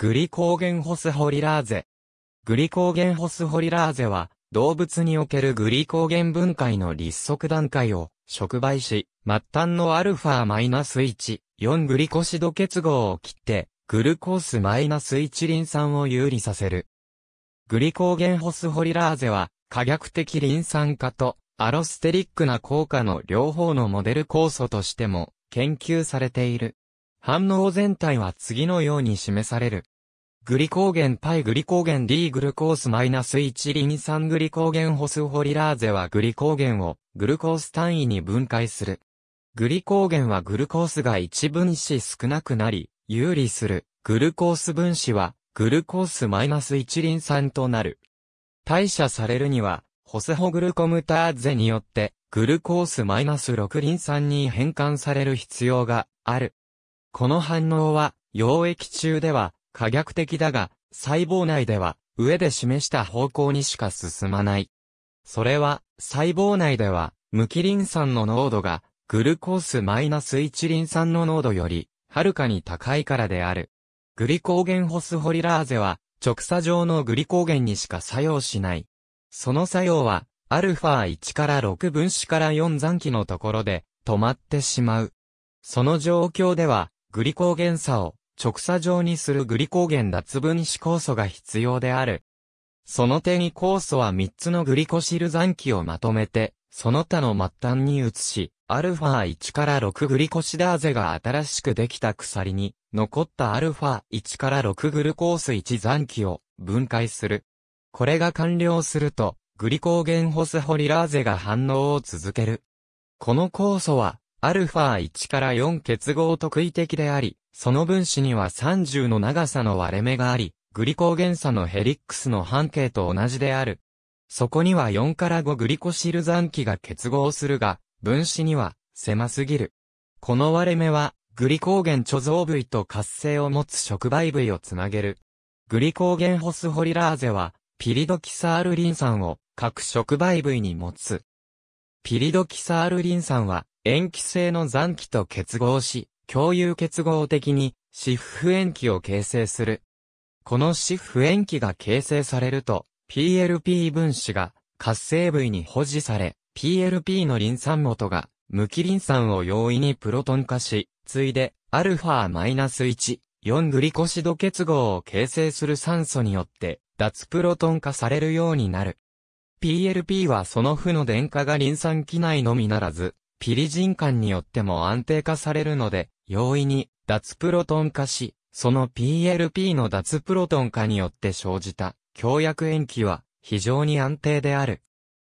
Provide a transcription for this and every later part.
グリコーゲンホスホリラーゼ。グリコーゲンホスホリラーゼは、動物におけるグリコーゲン分解の立足段階を触媒し、末端の α-1、4グリコシド結合を切って、グルコース -1 リン酸を有利させる。グリコーゲンホスホリラーゼは、可逆的リン酸化とアロステリックな効果の両方のモデル酵素としても研究されている。反応全体は次のように示される。グリコーゲンパイグリコーゲン D グルコースマイナス1リン酸グリコーゲンホスホリラーゼはグリコーゲンをグルコース単位に分解する。グリコーゲンはグルコースが一分子少なくなり、有利するグルコース分子はグルコースマイナス1リン酸となる。代謝されるには、ホスホグルコムターゼによってグルコースマイナス6リン酸に変換される必要がある。この反応は、溶液中では、可逆的だが、細胞内では、上で示した方向にしか進まない。それは、細胞内では、無機リン酸の濃度が、グルコース -1 リン酸の濃度より、はるかに高いからである。グリコーゲンホスホリラーゼは、直鎖状のグリコーゲンにしか作用しない。その作用は、アルファ1から6分子から4残機のところで止まってしまう。その状況では、グリコーゲン差を直射状にするグリコーゲン脱分子酵素が必要である。その手に酵素は3つのグリコシル残機をまとめて、その他の末端に移し、アルファ1から6グリコシダーゼが新しくできた鎖に、残ったアルファ1から6グルコース1残機を分解する。これが完了すると、グリコーゲンホスホリラーゼが反応を続ける。この酵素は、アルファ1から4結合特異的であり、その分子には30の長さの割れ目があり、グリコーゲン酸のヘリックスの半径と同じである。そこには4から5グリコシル残機が結合するが、分子には狭すぎる。この割れ目は、グリコーゲン貯蔵部位と活性を持つ触媒部位をつなげる。グリコーゲンホスホリラーゼは、ピリドキサールリン酸を各触媒部位に持つ。ピリドキサールリン酸は、塩基性の残基と結合し、共有結合的に、シフ不塩基を形成する。このシフ塩基が形成されると、PLP 分子が活性部位に保持され、PLP のリン酸元が無機リン酸を容易にプロトン化し、ついで、α-1、4グリコシド結合を形成する酸素によって、脱プロトン化されるようになる。PLP はその負の電荷がリン酸基内のみならず、ピリジン間によっても安定化されるので、容易に脱プロトン化し、その PLP の脱プロトン化によって生じた強薬塩基は非常に安定である。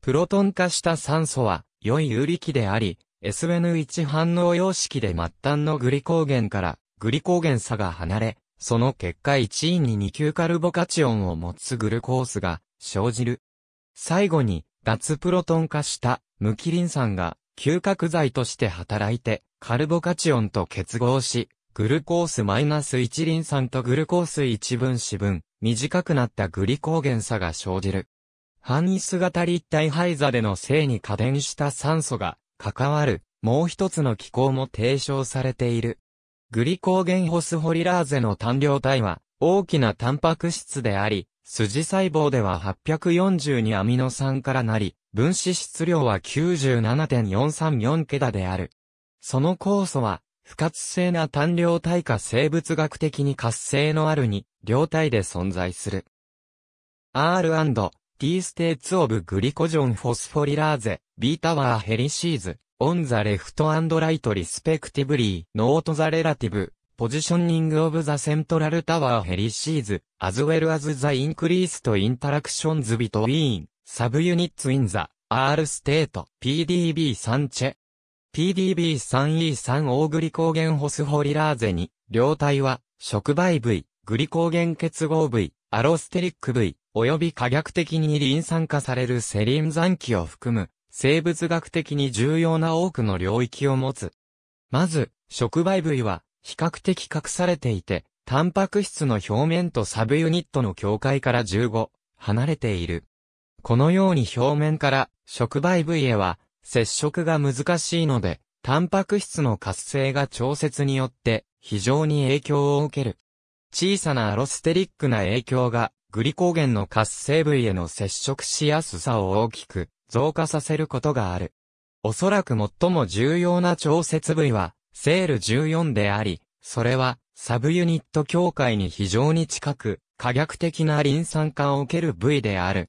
プロトン化した酸素は良い有力であり、SN1 反応様式で末端のグリコーゲンからグリコーゲン差が離れ、その結果1位に2級カルボカチオンを持つグルコースが生じる。最後に脱プロトン化した無キリン酸が吸殻剤として働いて、カルボカチオンと結合し、グルコースマイナ -1 リン酸とグルコース1分子分、短くなったグリコーゲン差が生じる。反イス型立体排座での性に加電した酸素が関わる、もう一つの機構も提唱されている。グリコーゲンホスホリラーゼの単量体は、大きなタンパク質であり、筋細胞では842アミノ酸からなり、分子質量は97.434桁である。その酵素は、不活性な単量体か生物学的に活性のあるに、量体で存在する。R&T ステーツオブグリコジョンフォスフォリラーゼ、ビータワーヘリシーズ、オンザレフトアンドライトリスペクティブリー、ノートザレラティブ、ポジショニングオブザセントラルタワーヘリシーズ、アズウェルアズザインクリースとインタラクションズビトウィーン、サブユニットインザ、アールステート、PDB3 チェ。PDB3E3 オーグリコーゲンホスホリラーゼに、両体は、触媒部位、グリコーゲン結合部位、アロステリック部位、及び科学的にリン酸化されるセリン残機を含む、生物学的に重要な多くの領域を持つ。まず、触媒部位は、比較的隠されていて、タンパク質の表面とサブユニットの境界から15、離れている。このように表面から触媒部位へは接触が難しいので、タンパク質の活性が調節によって非常に影響を受ける。小さなアロステリックな影響がグリコーゲンの活性部位への接触しやすさを大きく増加させることがある。おそらく最も重要な調節部位はセール14であり、それは、サブユニット境界に非常に近く、可逆的な臨酸化を受ける部位である。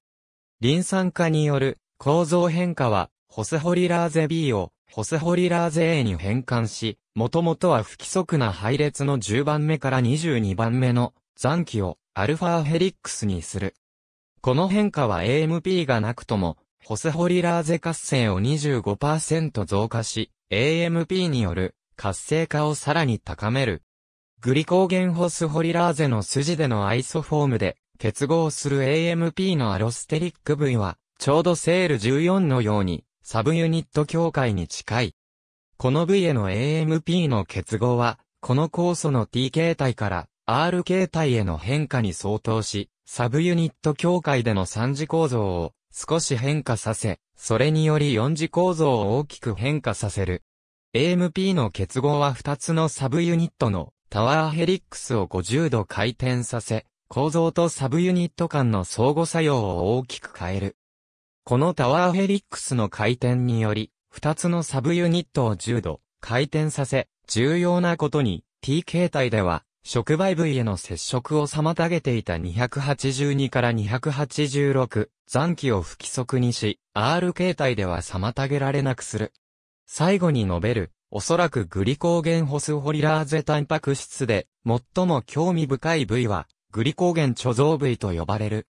臨酸化による構造変化は、ホスホリラーゼ B をホスホリラーゼ A に変換し、もともとは不規則な配列の10番目から22番目の残機をアルファヘリックスにする。この変化は AMP がなくとも、ホスホリラーゼ活性を25%増加し、AMP による活性化をさらに高める。グリコーゲンホスホリラーゼの筋でのアイソフォームで結合する AMP のアロステリック部位は、ちょうどセール14のように、サブユニット境界に近い。この部位への AMP の結合は、この酵素の T 形態から R 形態への変化に相当し、サブユニット境界での3次構造を少し変化させ、それにより4次構造を大きく変化させる。AMP の結合は2つのサブユニットのタワーヘリックスを50度回転させ、構造とサブユニット間の相互作用を大きく変える。このタワーヘリックスの回転により、2つのサブユニットを10度回転させ、重要なことに T 形態では触媒部位への接触を妨げていた282から286残機を不規則にし、R 形態では妨げられなくする。最後に述べる、おそらくグリコーゲンホスホリラーゼタンパク質で、最も興味深い部位は、グリコーゲン貯蔵部位と呼ばれる。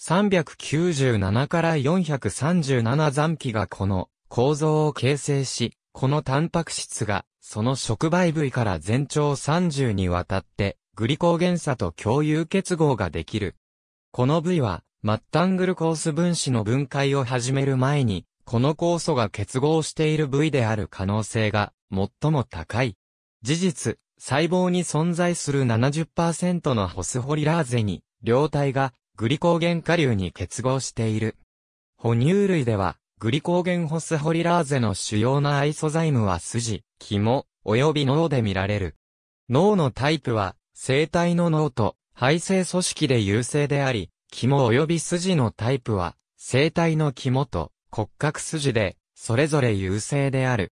397から437残機がこの構造を形成し、このタンパク質が、その触媒部位から全長30にわたって、グリコーゲン差と共有結合ができる。この部位は、末端グルコース分子の分解を始める前に、この酵素が結合している部位である可能性が最も高い。事実、細胞に存在する70%のホスホリラーゼに、両体がグリコーゲン下流に結合している。哺乳類では、グリコーゲンホスホリラーゼの主要なアイソザイムは筋、肝、及び脳で見られる。脳のタイプは、生体の脳と肺性組織で優勢であり、肝及び筋のタイプは、生体の肝と骨格筋で、それぞれ優勢である。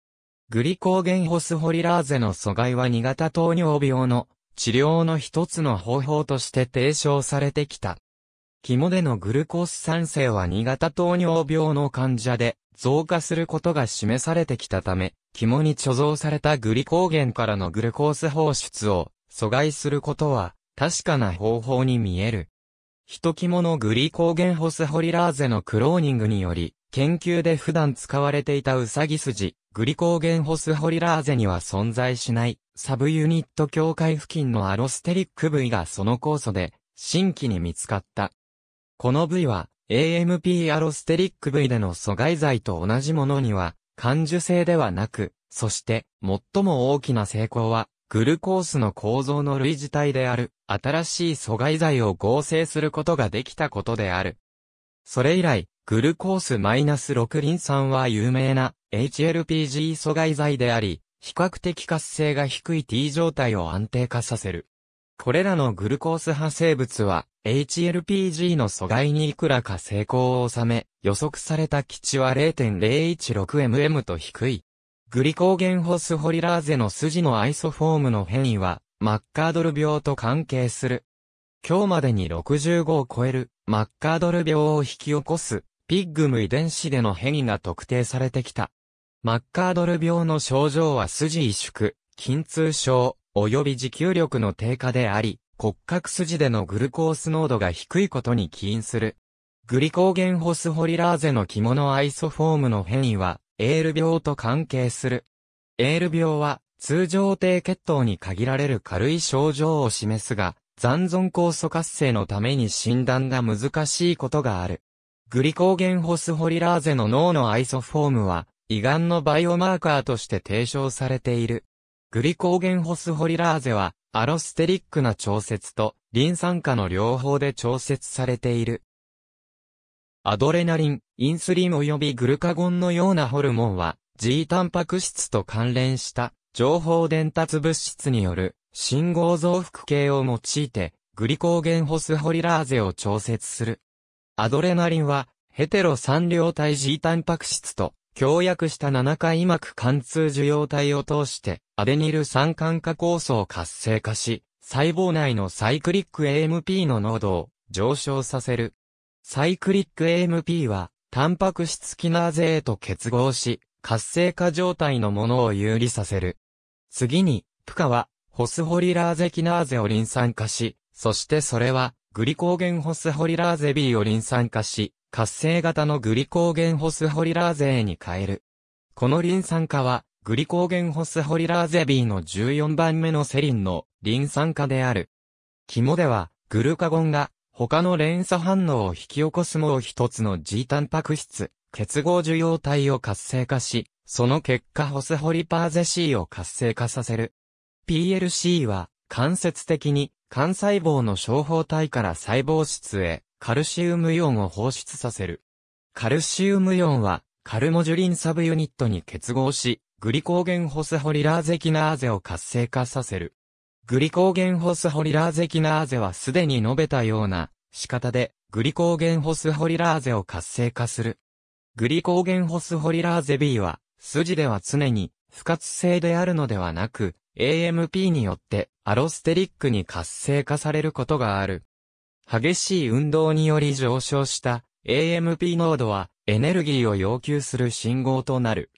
グリコーゲンホスホリラーゼの阻害は2型糖尿病の治療の一つの方法として提唱されてきた。肝でのグルコース酸性は2型糖尿病の患者で増加することが示されてきたため、肝に貯蔵されたグリコーゲンからのグルコース放出を阻害することは確かな方法に見える。人トキのグリコーゲンホスホリラーゼのクローニングにより、研究で普段使われていたウサギ筋、グリコーゲンホスホリラーゼには存在しない、サブユニット境界付近のアロステリック部位がその酵素で、新規に見つかった。この部位は、AMP アロステリック部位での阻害剤と同じものには、感受性ではなく、そして、最も大きな成功は、グルコースの構造の類似体である、新しい阻害剤を合成することができたことである。それ以来、グルコース -6 リン酸は有名な HLPG 阻害剤であり、比較的活性が低い T 状態を安定化させる。これらのグルコース派生物は、HLPG の阻害にいくらか成功を収め、予測された基地は 0.016mm と低い。グリコーゲンホスホリラーゼの筋のアイソフォームの変異は、マッカードル病と関係する。今日までに65を超える、マッカードル病を引き起こす、ピッグム遺伝子での変異が特定されてきた。マッカードル病の症状は筋萎縮、筋痛症、及び持久力の低下であり、骨格筋でのグルコース濃度が低いことに起因する。グリコーゲンホスホリラーゼの着物アイソフォームの変異は、エール病と関係する。エール病は、通常低血糖に限られる軽い症状を示すが、残存酵素活性のために診断が難しいことがある。グリコーゲンホスホリラーゼの脳のアイソフォームは、胃がんのバイオマーカーとして提唱されている。グリコーゲンホスホリラーゼは、アロステリックな調節と、リン酸化の両方で調節されている。アドレナリン、インスリン及びグルカゴンのようなホルモンは、G タンパク質と関連した情報伝達物質による信号増幅系を用いてグリコーゲンホスホリラーゼを調節する。アドレナリンはヘテロ三量体 G タンパク質と強薬した7回膜貫通受容体を通してアデニル酸酸化酵素を活性化し細胞内のサイクリック AMP の濃度を上昇させる。サイクリック AMP はタンパク質キナーゼへと結合し、活性化状態のものを有利させる。次に、プカは、ホスホリラーゼキナーゼをリン酸化し、そしてそれは、グリコーゲンホスホリラーゼ B をリン酸化し、活性型のグリコーゲンホスホリラーゼ A に変える。このリン酸化は、グリコーゲンホスホリラーゼ B の14番目のセリンのリン酸化である。肝では、グルカゴンが他の連鎖反応を引き起こすもう一つの G タンパク質、結合受容体を活性化し、その結果ホスホリパーゼ C を活性化させる。PLC は、間接的に、幹細胞の小胞体から細胞質へ、カルシウムイオンを放出させる。カルシウムイオンは、カルモジュリンサブユニットに結合し、グリコーゲンホスホリラーゼキナーゼを活性化させる。グリコーゲンホスホリラーゼキナーゼはすでに述べたような仕方でグリコーゲンホスホリラーゼを活性化する。グリコーゲンホスホリラーゼ B は筋では常に不活性であるのではなく AMP によってアロステリックに活性化されることがある。激しい運動により上昇した AMP 濃度はエネルギーを要求する信号となる。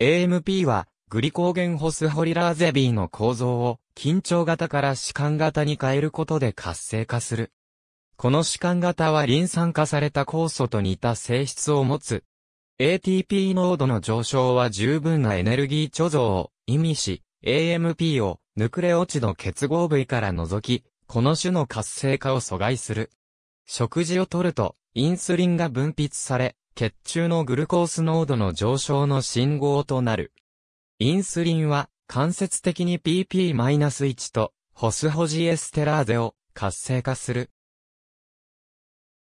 AMP はグリコーゲンホスホリラーゼビーの構造を、緊張型から弛緩型に変えることで活性化する。この弛緩型はリン酸化された酵素と似た性質を持つ。ATP 濃度の上昇は十分なエネルギー貯蔵を意味し、AMP をヌクレオチド結合部位から除き、この種の活性化を阻害する。食事をとると、インスリンが分泌され、血中のグルコース濃度の上昇の信号となる。インスリンは、間接的に PP-1 と、ホスホジエステラーゼを活性化する。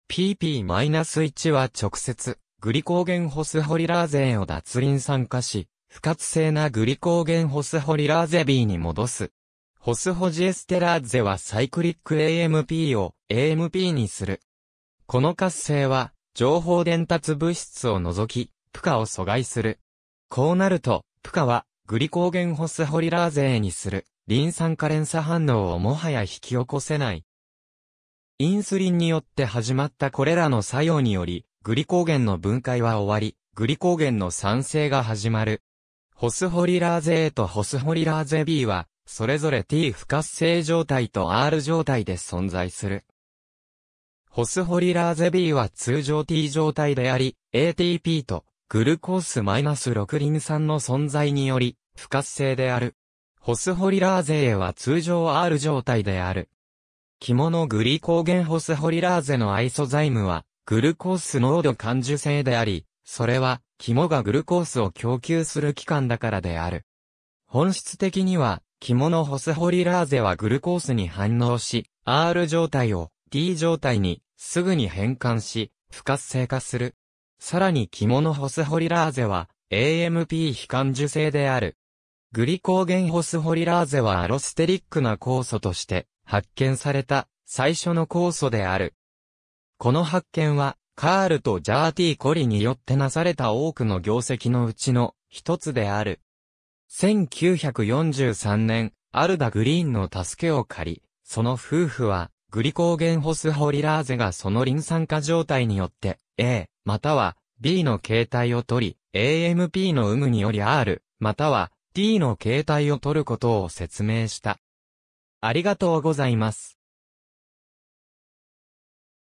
PP-1 は直接、グリコーゲンホスホリラーゼを脱輪酸化し、不活性なグリコーゲンホスホリラーゼ B に戻す。ホスホジエステラーゼはサイクリック AMP を AMP にする。この活性は、情報伝達物質を除き、負荷を阻害する。こうなると、プカは、グリコーゲンホスホリラーゼにする、リン酸化連鎖反応をもはや引き起こせない。インスリンによって始まったこれらの作用により、グリコーゲンの分解は終わり、グリコーゲンの酸性が始まる。ホスホリラーゼ A とホスホリラーゼ B は、それぞれ T 不活性状態と R 状態で存在する。ホスホリラーゼ B は通常 T 状態であり、ATP とグルコース -6 リン酸の存在により、不活性である。ホスホリラーゼは通常 R 状態である。肝のグリコーゲンホスホリラーゼのアイソザイムは、グルコース濃度感受性であり、それは、肝がグルコースを供給する器官だからである。本質的には、肝のホスホリラーゼはグルコースに反応し、R 状態を T 状態にすぐに変換し、不活性化する。さらに着物ホスホリラーゼは AMP 非感受性である。グリコーゲンホスホリラーゼはアロステリックな酵素として発見された最初の酵素である。この発見はカールとジャーティー・コリによってなされた多くの業績のうちの一つである。1943年、アルダ・グリーンの助けを借り、その夫婦は、グリコーゲンホスホリラーゼがそのリン酸化状態によって、A、または B の形態を取り、AMP の有無により R、または T の形態を取ることを説明した。ありがとうございます。